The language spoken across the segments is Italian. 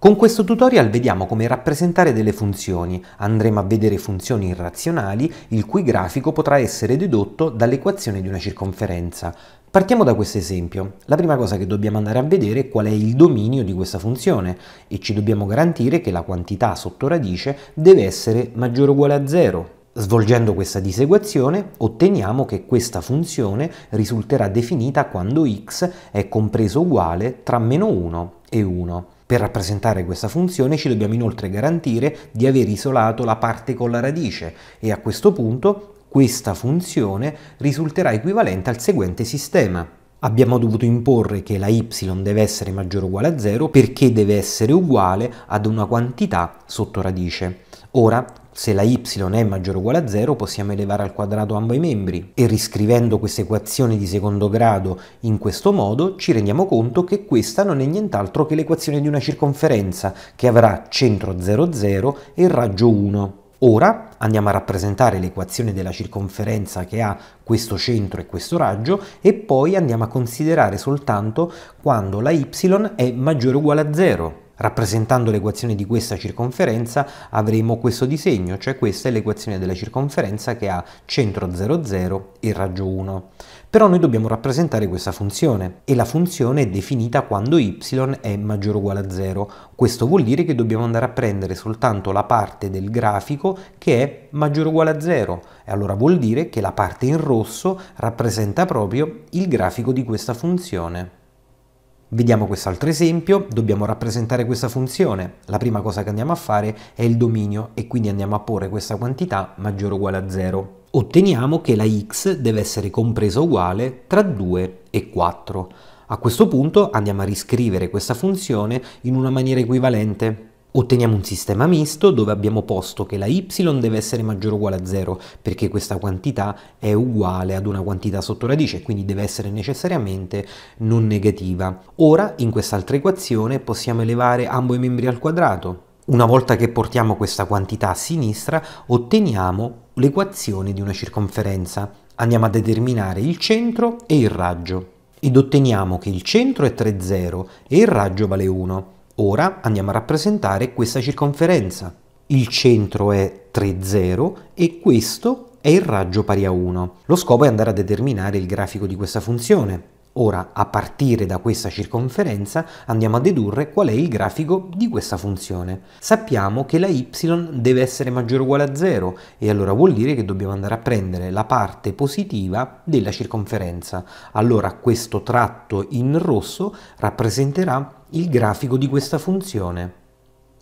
Con questo tutorial vediamo come rappresentare delle funzioni. Andremo a vedere funzioni irrazionali il cui grafico potrà essere dedotto dall'equazione di una circonferenza. Partiamo da questo esempio. La prima cosa che dobbiamo andare a vedere è qual è il dominio di questa funzione e ci dobbiamo garantire che la quantità sotto radice deve essere maggiore o uguale a 0. Svolgendo questa diseguazione otteniamo che questa funzione risulterà definita quando x è compreso uguale tra meno 1 e 1. Per rappresentare questa funzione ci dobbiamo inoltre garantire di aver isolato la parte con la radice e a questo punto questa funzione risulterà equivalente al seguente sistema. Abbiamo dovuto imporre che la y deve essere maggiore o uguale a 0 perché deve essere uguale ad una quantità sotto radice. Ora se la y è maggiore o uguale a 0 possiamo elevare al quadrato ambo i membri e riscrivendo questa equazione di secondo grado in questo modo ci rendiamo conto che questa non è nient'altro che l'equazione di una circonferenza che avrà centro 0 0 e raggio 1. Ora andiamo a rappresentare l'equazione della circonferenza che ha questo centro e questo raggio e poi andiamo a considerare soltanto quando la y è maggiore o uguale a 0. Rappresentando l'equazione di questa circonferenza avremo questo disegno, cioè questa è l'equazione della circonferenza che ha centro 0, 0 e raggio 1. Però noi dobbiamo rappresentare questa funzione e la funzione è definita quando y è maggiore o uguale a 0. Questo vuol dire che dobbiamo andare a prendere soltanto la parte del grafico che è maggiore o uguale a 0 e allora vuol dire che la parte in rosso rappresenta proprio il grafico di questa funzione. Vediamo quest'altro esempio, dobbiamo rappresentare questa funzione. La prima cosa che andiamo a fare è il dominio e quindi andiamo a porre questa quantità maggiore o uguale a 0. Otteniamo che la x deve essere compresa uguale tra 2 e 4. A questo punto andiamo a riscrivere questa funzione in una maniera equivalente. Otteniamo un sistema misto dove abbiamo posto che la y deve essere maggiore o uguale a 0 perché questa quantità è uguale ad una quantità sotto radice quindi deve essere necessariamente non negativa. Ora in quest'altra equazione possiamo elevare ambo i membri al quadrato. Una volta che portiamo questa quantità a sinistra otteniamo l'equazione di una circonferenza. Andiamo a determinare il centro e il raggio ed otteniamo che il centro è 3,0 e il raggio vale 1. Ora andiamo a rappresentare questa circonferenza. Il centro è 3,0 e questo è il raggio pari a 1. Lo scopo è andare a determinare il grafico di questa funzione. Ora, a partire da questa circonferenza, andiamo a dedurre qual è il grafico di questa funzione. Sappiamo che la y deve essere maggiore o uguale a 0 e allora vuol dire che dobbiamo andare a prendere la parte positiva della circonferenza. Allora questo tratto in rosso rappresenterà il grafico di questa funzione.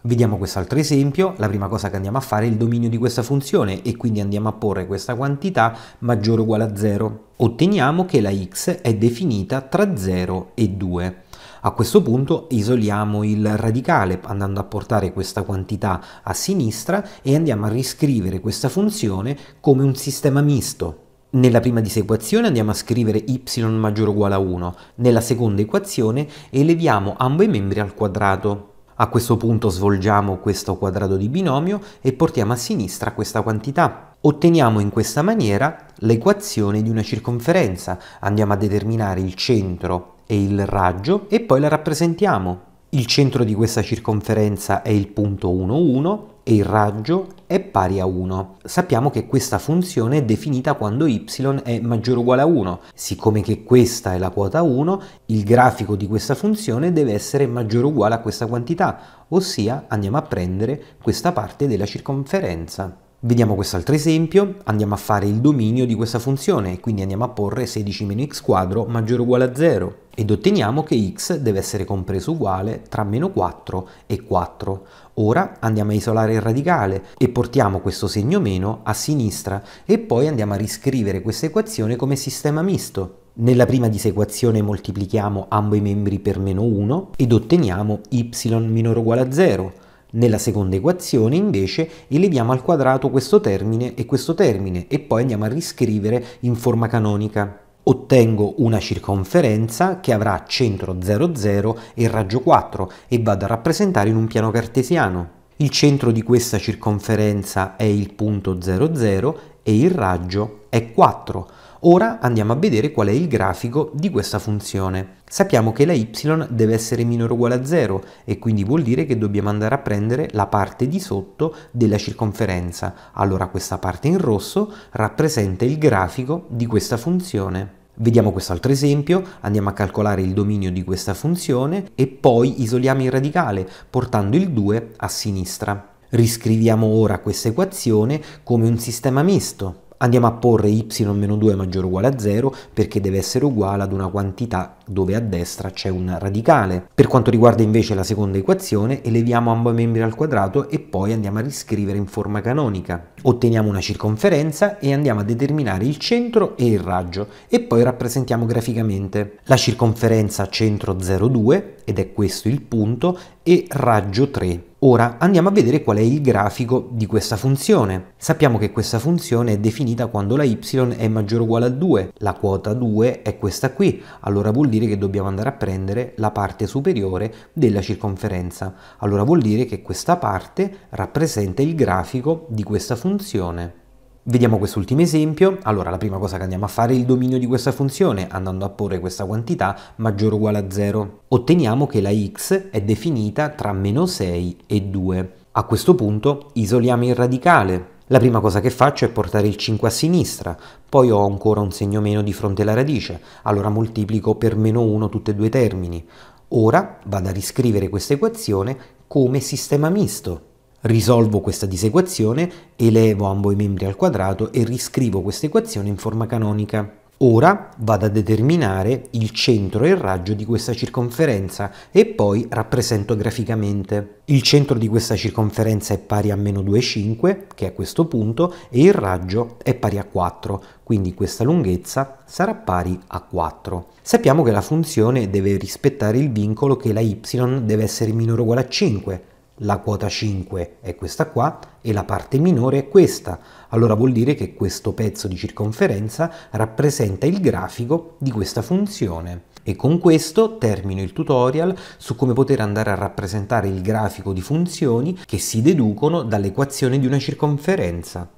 Vediamo quest'altro esempio, la prima cosa che andiamo a fare è il dominio di questa funzione e quindi andiamo a porre questa quantità maggiore o uguale a 0. Otteniamo che la x è definita tra 0 e 2. A questo punto isoliamo il radicale andando a portare questa quantità a sinistra e andiamo a riscrivere questa funzione come un sistema misto, nella prima disequazione andiamo a scrivere y maggiore o uguale a 1, nella seconda equazione eleviamo ambo i membri al quadrato. A questo punto svolgiamo questo quadrato di binomio e portiamo a sinistra questa quantità. Otteniamo in questa maniera l'equazione di una circonferenza, andiamo a determinare il centro e il raggio e poi la rappresentiamo. Il centro di questa circonferenza è il punto 1,1 e il raggio è pari a 1. Sappiamo che questa funzione è definita quando y è maggiore o uguale a 1. Siccome che questa è la quota 1, il grafico di questa funzione deve essere maggiore o uguale a questa quantità, ossia andiamo a prendere questa parte della circonferenza. Vediamo quest'altro esempio, andiamo a fare il dominio di questa funzione, quindi andiamo a porre 16 x quadro maggiore o uguale a 0 ed otteniamo che x deve essere compreso uguale tra meno 4 e 4. Ora andiamo a isolare il radicale e portiamo questo segno meno a sinistra e poi andiamo a riscrivere questa equazione come sistema misto. Nella prima disequazione moltiplichiamo ambo i membri per meno 1 ed otteniamo y minore o uguale a 0. Nella seconda equazione invece eleviamo al quadrato questo termine e questo termine e poi andiamo a riscrivere in forma canonica. Ottengo una circonferenza che avrà centro 00 e raggio 4 e vado a rappresentare in un piano cartesiano. Il centro di questa circonferenza è il punto 00 e il raggio è 4. Ora andiamo a vedere qual è il grafico di questa funzione. Sappiamo che la y deve essere minore o uguale a 0 e quindi vuol dire che dobbiamo andare a prendere la parte di sotto della circonferenza. Allora questa parte in rosso rappresenta il grafico di questa funzione. Vediamo quest'altro esempio, andiamo a calcolare il dominio di questa funzione e poi isoliamo il radicale portando il 2 a sinistra. Riscriviamo ora questa equazione come un sistema misto andiamo a porre y-2 maggiore o uguale a 0 perché deve essere uguale ad una quantità dove a destra c'è un radicale. Per quanto riguarda invece la seconda equazione, eleviamo ambo i membri al quadrato e poi andiamo a riscrivere in forma canonica. Otteniamo una circonferenza e andiamo a determinare il centro e il raggio e poi rappresentiamo graficamente. La circonferenza centro 0,2 ed è questo il punto e raggio 3 Ora andiamo a vedere qual è il grafico di questa funzione. Sappiamo che questa funzione è definita quando la y è maggiore o uguale a 2, la quota 2 è questa qui, allora vuol dire che dobbiamo andare a prendere la parte superiore della circonferenza, allora vuol dire che questa parte rappresenta il grafico di questa funzione. Vediamo quest'ultimo esempio, allora la prima cosa che andiamo a fare è il dominio di questa funzione andando a porre questa quantità maggiore o uguale a 0. Otteniamo che la x è definita tra meno 6 e 2. A questo punto isoliamo il radicale. La prima cosa che faccio è portare il 5 a sinistra, poi ho ancora un segno meno di fronte alla radice, allora moltiplico per meno 1 tutti e due i termini. Ora vado a riscrivere questa equazione come sistema misto. Risolvo questa disequazione, elevo ambo i membri al quadrato e riscrivo questa equazione in forma canonica. Ora vado a determinare il centro e il raggio di questa circonferenza e poi rappresento graficamente. Il centro di questa circonferenza è pari a meno 2,5, che è questo punto, e il raggio è pari a 4, quindi questa lunghezza sarà pari a 4. Sappiamo che la funzione deve rispettare il vincolo che la y deve essere minore o uguale a 5, la quota 5 è questa qua e la parte minore è questa. Allora vuol dire che questo pezzo di circonferenza rappresenta il grafico di questa funzione. E con questo termino il tutorial su come poter andare a rappresentare il grafico di funzioni che si deducono dall'equazione di una circonferenza.